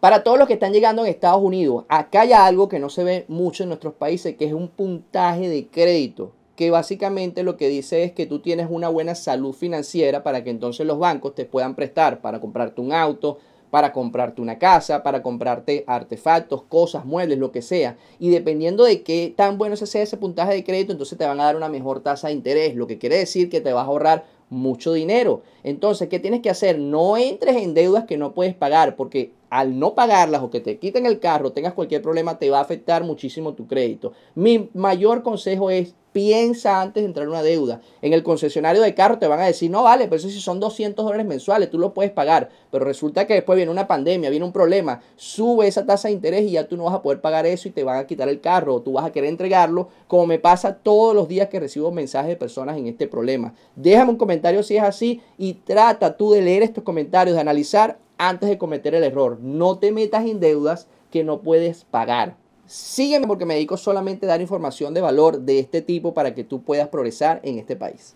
Para todos los que están llegando en Estados Unidos, acá hay algo que no se ve mucho en nuestros países, que es un puntaje de crédito, que básicamente lo que dice es que tú tienes una buena salud financiera para que entonces los bancos te puedan prestar para comprarte un auto, para comprarte una casa, para comprarte artefactos, cosas, muebles, lo que sea. Y dependiendo de qué tan bueno sea ese puntaje de crédito, entonces te van a dar una mejor tasa de interés, lo que quiere decir que te vas a ahorrar mucho dinero. Entonces, ¿qué tienes que hacer? No entres en deudas que no puedes pagar, porque al no pagarlas o que te quiten el carro, tengas cualquier problema, te va a afectar muchísimo tu crédito. Mi mayor consejo es piensa antes de entrar en una deuda. En el concesionario de carro te van a decir, no vale, pero eso si son 200 dólares mensuales, tú lo puedes pagar. Pero resulta que después viene una pandemia, viene un problema, sube esa tasa de interés y ya tú no vas a poder pagar eso y te van a quitar el carro o tú vas a querer entregarlo, como me pasa todos los días que recibo mensajes de personas en este problema. Déjame un comentario si es así y trata tú de leer estos comentarios, de analizar antes de cometer el error. No te metas en deudas que no puedes pagar. Sígueme porque me dedico solamente a dar información de valor de este tipo para que tú puedas progresar en este país.